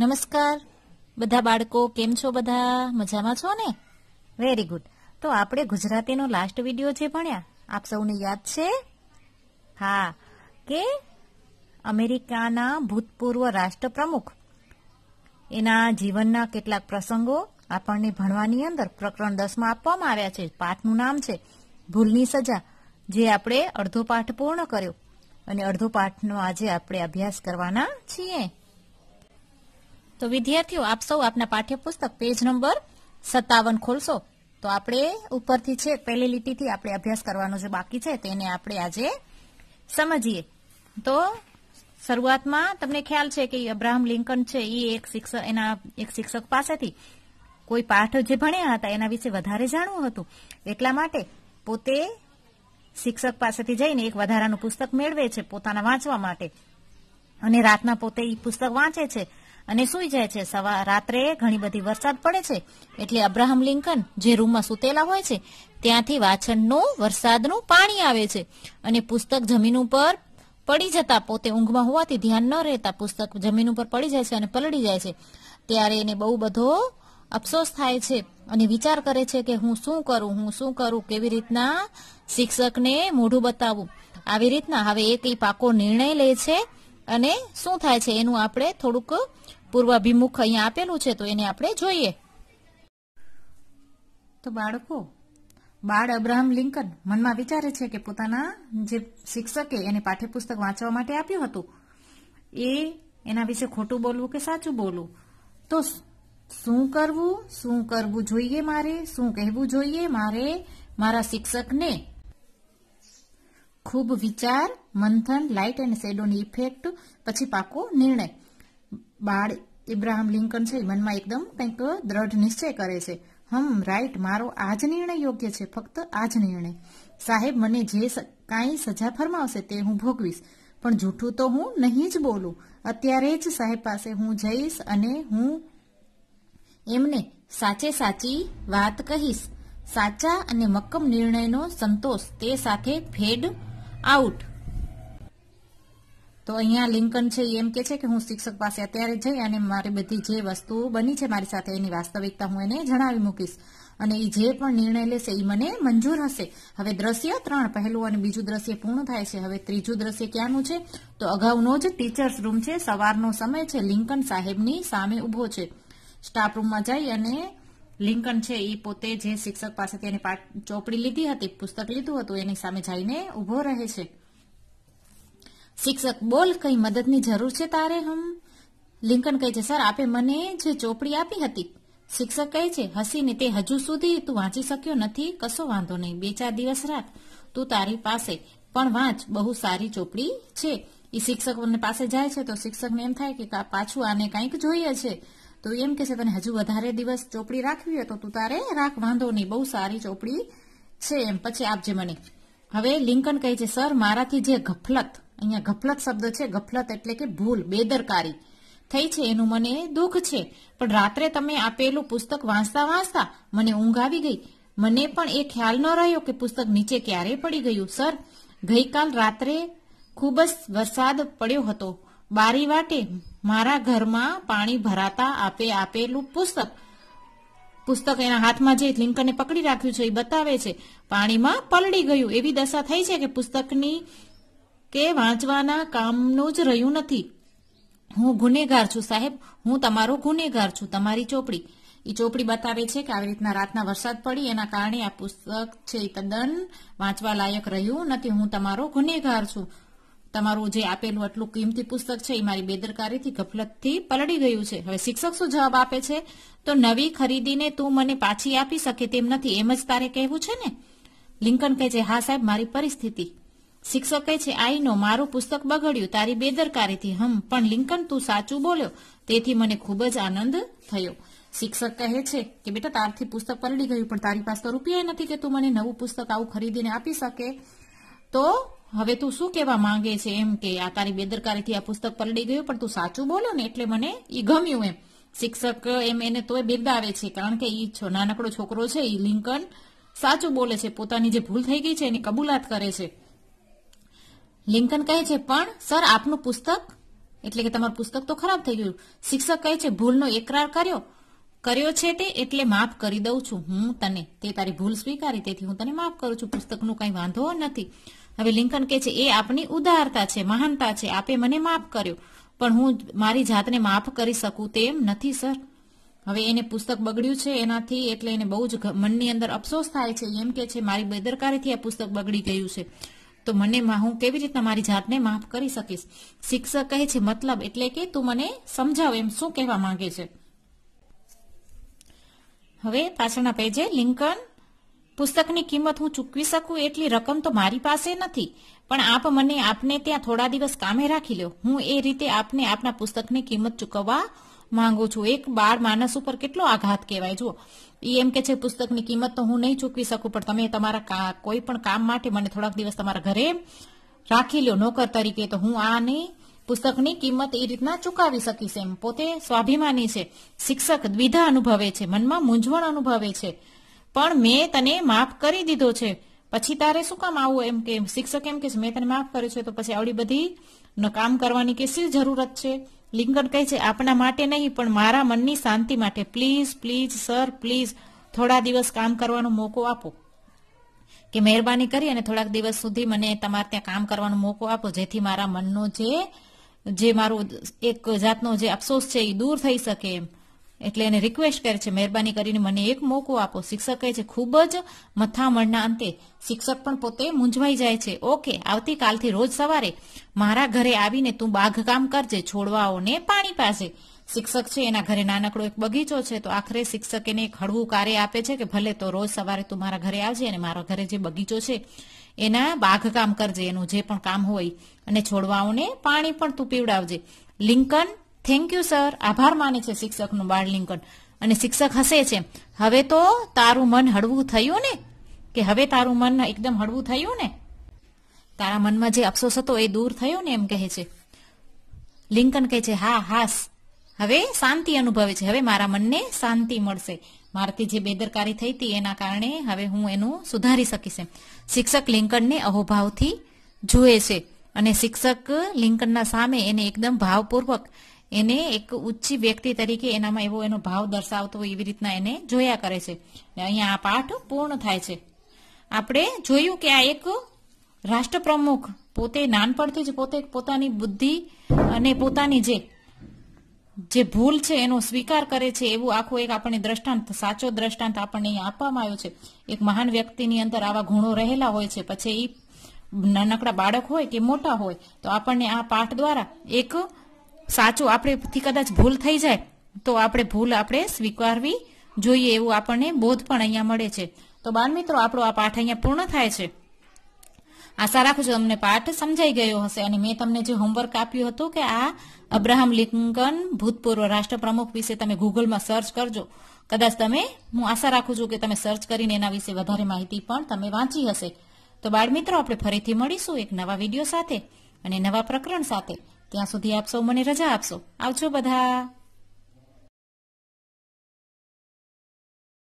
નમસ્કાર બધા બાળકો કેમ છો બધા મજામાં છો ને વેરી ગુડ તો આપણે ગુજરાતીનો લાસ્ટ વિડીયો જે ભણ્યા આપ સૌને યાદ છે હા કે અમેરિકાના ભૂતપૂર્વ રાષ્ટ્રપ્રમુખ એના જીવનના કેટલાક પ્રસંગો આપણને ભણવાની અંદર પ્રકરણ દસમાં આપવામાં આવ્યા છે પાઠનું નામ છે ભૂલની સજા જે આપણે અડધો પાઠ પૂર્ણ કર્યો અને અડધો પાઠનો આજે આપણે અભ્યાસ કરવાના છીએ તો વિદ્યાર્થીઓ આપ સૌ આપના પાઠ્યપુસ્તક પેજ નંબર સત્તાવન ખોલશો તો આપણે ઉપરથી છે પહેલી લીટીથી આપણે અભ્યાસ કરવાનો જે બાકી છે તેને આપણે આજે સમજીએ તો શરૂઆતમાં તમને ખ્યાલ છે કે અબ્રાહમ લિંકન છે એ એક શિક્ષક એના એક શિક્ષક પાસેથી કોઈ પાઠ જે ભણ્યા હતા એના વિશે વધારે જાણવું હતું એટલા માટે પોતે શિક્ષક પાસેથી જઈને એક વધારાનું પુસ્તક મેળવે છે પોતાના વાંચવા માટે અને રાતના પોતે એ પુસ્તક વાંચે છે અને સૂઈ જાય છે સવા રાત્રે ઘણી બધી વરસાદ પડે છે એટલે અબ્રાહમ લિંકન જે રૂમમાં સૂતેલા હોય છે ત્યાંથી વાછનનું વરસાદનું પાણી આવે છે અને પુસ્તક જમીન ઉપર પડી જતા પોતે ઊંઘમાં હોવાથી ધ્યાન ન રહેતા પુસ્તક જમીન ઉપર પડી જાય છે અને પલળી જાય છે ત્યારે એને બહુ બધો અફસોસ થાય છે અને વિચાર કરે છે કે હું શું કરું હું શું કરું કેવી રીતના શિક્ષકને મોઢું બતાવું આવી રીતના હવે એક પાકો નિર્ણય લે છે અને શું થાય છે એનું આપણે થોડુંક પૂર્વાભિમુખ અહીંયા આપેલું છે તો એને આપણે જોઈએ તો બાળકો બાળ અબ્રાહમ લિંકન મનમાં વિચારે છે કે પોતાના જે શિક્ષકે એને પાઠ્યપુસ્તક વાંચવા માટે આપ્યું હતું એ એના વિશે ખોટું બોલવું કે સાચું બોલવું તો શું કરવું શું કરવું જોઈએ મારે શું કહેવું જોઈએ મારે મારા શિક્ષકને ખૂબ વિચાર મંથન લાઇટ એન્ડ શેડોની ઇફેક્ટ પછી પાકો નિર્ણય બાળ ઇબ્રાહમ લિંકન છે મનમાં એકદમ કંઈક દ્રઢ નિશ્ચય કરે છે હમ રાઈટ મારો આ જ નિર્ણય યોગ્ય છે ફક્ત આ જ નિર્ણય સાહેબ મને જે કાંઈ સજા ફરમાવશે તે હું ભોગવીશ પણ જૂઠું તો હું નહીં જ બોલું અત્યારે જ સાહેબ પાસે હું જઈશ અને હું એમને સાચે સાચી વાત કહીશ સાચા અને મક્કમ નિર્ણયનો સંતોષ તે સાથે ફેડ આઉટ તો અહીંયા લિંકન છે એમ કે છે કે હું શિક્ષક પાસે અત્યારે જઈ અને મારી બધી જે વસ્તુ બની છે મારી સાથે એની વાસ્તવિકતા હું એને જણાવી મૂકીશ અને એ જે પણ નિર્ણય લેશે એ મને મંજૂર હશે હવે દ્રશ્ય ત્રણ પહેલું અને બીજું દ્રશ્ય પૂર્ણ થાય છે હવે ત્રીજું દ્રશ્ય ક્યાંનું છે તો અગાઉનો જ ટીચર્સ રૂમ છે સવારનો સમય છે લિંકન સાહેબની સામે ઉભો છે સ્ટાફ રૂમમાં જઈ અને લિંકન છે એ પોતે જે શિક્ષક પાસેથી એની ચોપડી લીધી હતી પુસ્તક લીધું હતું એની સામે જઈને ઉભો રહે છે શિક્ષક બોલ કઈ મદદની જરૂર છે તારે હમ લિંકન કહે છે સર આપે મને જે ચોપડી આપી હતી શિક્ષક કહે છે હસીને તે હજુ સુધી તું વાંચી શક્યો નથી કશો વાંધો નહીં બે ચાર દિવસ રાખ તું તારી પાસે પણ વાંચ બહુ સારી ચોપડી છે એ શિક્ષક પાસે જાય છે તો શિક્ષકને એમ થાય કે પાછું આને કંઈક જોઈએ છે તો એમ કે છે તને હજુ વધારે દિવસ ચોપડી રાખવી હોય તો તું તારે રાખ વાંધો નહીં બહુ સારી ચોપડી છે એમ પછી આપજે મને હવે લિંકન કહે છે સર મારાથી જે ગફલત અહીંયા ગફલત શબ્દ છે ગફલત એટલે કે ભૂલ બેદરકારી થઈ છે એનું મને દુઃખ છે પણ રાત્રે તમે આપેલું પુસ્તક વાંચતા વાંચતા મને ઊંઘ આવી ગઈ મને પણ એ ખ્યાલ ન રહ્યો કે પુસ્તક નીચે ક્યારે પડી ગયું સર ગઈકાલ રાત્રે ખૂબ જ વરસાદ પડ્યો હતો બારી વાટે મારા ઘરમાં પાણી ભરાતા આપે આપેલું પુસ્તક પુસ્તક એના હાથમાં જે લિંકને પકડી રાખ્યું છે એ બતાવે છે પાણીમાં પલળી ગયું એવી દશા થઈ છે કે પુસ્તકની કે વાંચવાના કામનું જ રહ્યું નથી હું ગુનેગાર છું સાહેબ હું તમારો ગુનેગાર છું તમારી ચોપડી એ ચોપડી બતાવે છે કે આવી રીતના રાતના વરસાદ પડી એના કારણે આ પુસ્તક છે એ તદ્દન વાંચવા લાયક રહ્યું નથી હું તમારો ગુનેગાર છું તમારું જે આપેલું આટલું કિંમતી પુસ્તક છે એ મારી બેદરકારીથી ગફલતથી પલળી ગયું છે હવે શિક્ષક શું જવાબ આપે છે તો નવી ખરીદીને તું મને પાછી આપી શકે તેમ નથી એમ જ તારે કહેવું છે ને લિંકન કહે છે હા સાહેબ મારી પરિસ્થિતિ શિક્ષકે છે આઈનો મારું પુસ્તક બગડ્યું તારી બેદરકારીથી હમ પણ લિંકન તું સાચું બોલ્યો તેથી મને ખૂબ જ આનંદ થયો શિક્ષક કહે છે કે બેટા તારથી પુસ્તક પલડી ગયું પણ તારી પાસે તો રૂપિયા નથી કે તું મને નવું પુસ્તક આવું ખરીદીને આપી શકે તો હવે તું શું કહેવા માંગે છે એમ કે આ તારી બેદરકારીથી આ પુસ્તક પલડી ગયું પણ તું સાચું બોલો ને એટલે મને એ ગમ્યું એમ શિક્ષક એમ એને તોય બિરદાવે છે કારણ કે એ નાનકડો છોકરો છે એ લિંકન સાચું બોલે છે પોતાની જે ભૂલ થઈ ગઈ છે એની કબૂલાત કરે છે લિંકન કહે છે પણ સર આપનું પુસ્તક એટલે કે તમારું પુસ્તક તો ખરાબ થઈ ગયું શિક્ષક કહે છે ભૂલનો એકરાર કર્યો કર્યો છે તે એટલે માફ કરી દઉં છું હું તને તે તારી ભૂલ સ્વીકારી તેથી હું તને માફ કરું છું પુસ્તકનું કંઈ વાંધો નથી હવે લિંકન કહે છે એ આપની ઉદારતા છે મહાનતા છે આપે મને માફ કર્યો પણ હું મારી જાતને માફ કરી શકું તેમ નથી સર હવે એને પુસ્તક બગડ્યું છે એનાથી એટલે એને બહુ જ મનની અંદર અફસોસ થાય છે એમ કે છે મારી બેદરકારીથી આ પુસ્તક બગડી ગયું છે તો મને હું કેવી રીતના મારી જાતને માફ કરી શકીશ શિક્ષક કહે છે મતલબ એટલે કે તું મને સમજાવ એમ શું કહેવા માંગે છે હવે પાછળના પેજે લિંકન પુસ્તકની કિંમત હું ચૂકવી શકું એટલી રકમ તો મારી પાસે નથી પણ આપ મને આપને ત્યાં થોડા દિવસ કામે રાખી લો હું એ રીતે આપને આપના પુસ્તકની કિંમત ચૂકવવા માંગુ છું એક બાળ માણસ ઉપર કેટલો આઘાત કહેવાય જુઓ એ એમ કે છે પુસ્તકની કિંમત તો હું નહીં ચૂકવી શકું પણ તમે તમારા કોઈ પણ કામ માટે મને થોડાક દિવસ તમારા ઘરે રાખી લો નોકર તરીકે તો હું આની પુસ્તકની કિંમત એ રીતના ચૂકાવી શકીશ એમ પોતે સ્વાભિમાની છે શિક્ષક દ્વિધા અનુભવે છે મનમાં મૂંઝવણ અનુભવે છે પણ મેં તને માફ કરી દીધો છે પછી તારે શું કામ આવું એમ કે શિક્ષક એમ કે મેં તને માફ કર્યું છે તો પછી આવડી બધી કામ કરવાની કે જરૂરત છે લિંકન કહે છે આપના માટે નહીં પણ મારા મનની શાંતિ માટે પ્લીઝ પ્લીઝ સર પ્લીઝ થોડા દિવસ કામ કરવાનો મોકો આપો કે મહેરબાની કરી અને થોડાક દિવસ સુધી મને તમારે ત્યાં કામ કરવાનો મોકો આપો જેથી મારા મનનો જે જે મારું એક જાતનો જે અફસોસ છે એ દૂર થઈ શકે એમ એટલે એને રિક્વેસ્ટ કરે છે મહેરબાની કરીને મને એક મોકો આપો શિક્ષક કહે છે ખૂબ જ મથામણના અંતે શિક્ષક પણ પોતે મૂંઝવાઈ જાય છે ઓકે આવતીકાલથી રોજ સવારે મારા ઘરે આવીને તું બાગકામ કરજે છોડવાઓને પાણી પાસે શિક્ષક છે એના ઘરે નાનકડો એક બગીચો છે તો આખરે શિક્ષક એને એક હળવું કાર્ય આપે છે કે ભલે તો રોજ સવારે તું મારા ઘરે આવજે અને મારા ઘરે જે બગીચો છે એના બાગકામ કરજે એનું જે પણ કામ હોય અને છોડવાઓને પાણી પણ તું પીવડાવજે લિંકન થેન્ક યુ સર આભાર માને છે શિક્ષકનું બાળલિંકન અને શિક્ષક હસે છે હવે તો તારું મન હળવું થયું ને કે હવે તારું મન એકદમ હળવું થયું ને તારા મનમાં જે અફસોસ હતો એ દૂર થયો ને એમ કહે છે લિંકન કહે છે હા હાસ હવે શાંતિ અનુભવે છે હવે મારા મનને શાંતિ મળશે મારાથી જે બેદરકારી થઈ હતી એના કારણે હવે હું એનું સુધારી શકીશ શિક્ષક લિંકનને અહોભાવથી જુએ છે અને શિક્ષક લિંકનના સામે એને એકદમ ભાવપૂર્વક એને એક ઉચ્ચ વ્યક્તિ તરીકે એનામાં એવો એનો ભાવ દર્શાવતો એવી રીતના એને જોયા કરે છે અહીંયા આ પાઠ પૂર્ણ થાય છે આપણે જોયું કે આ એક રાષ્ટ્રપ્રમુખ પોતે નાનપણથી જ પોતે પોતાની બુદ્ધિ અને પોતાની જે જે ભૂલ છે એનો સ્વીકાર કરે છે એવું આખું એક આપણને દ્રષ્ટાંત સાચો દ્રષ્ટાંત આપણને આપવામાં આવ્યો છે એક મહાન વ્યક્તિની અંદર આવા ગુણો રહેલા હોય છે પછી એ નાનકડા બાળક હોય કે મોટા હોય તો આપણને આ પાઠ દ્વારા એક સાચું આપણેથી કદાચ ભૂલ થઈ જાય તો આપણે ભૂલ આપણે સ્વીકારવી જોઈએ એવું આપણને બોધ પણ અહીંયા મળે છે તો બાળ મિત્રો આપણો આ પાઠ અહીંયા પૂર્ણ થાય છે આશા રાખું છું તમને પાઠ સમજાઈ ગયો હશે અને મેં તમને જે હોમવર્ક આપ્યું હતું કે આ અબ્રાહમ લિંકન ભૂતપૂર્વ રાષ્ટ્રપ્રમુખ વિશે તમે ગૂગલમાં સર્ચ કરજો કદાચ તમે હું આશા રાખું છું કે તમે સર્ચ કરીને એના વિશે વધારે માહિતી પણ તમે વાંચી હશે તો બાળમિત્રો આપણે ફરીથી મળીશું એક નવા વિડીયો સાથે અને નવા પ્રકરણ સાથે ત્યાં સુધી આપશો મને રજા આપશો આવજો બધા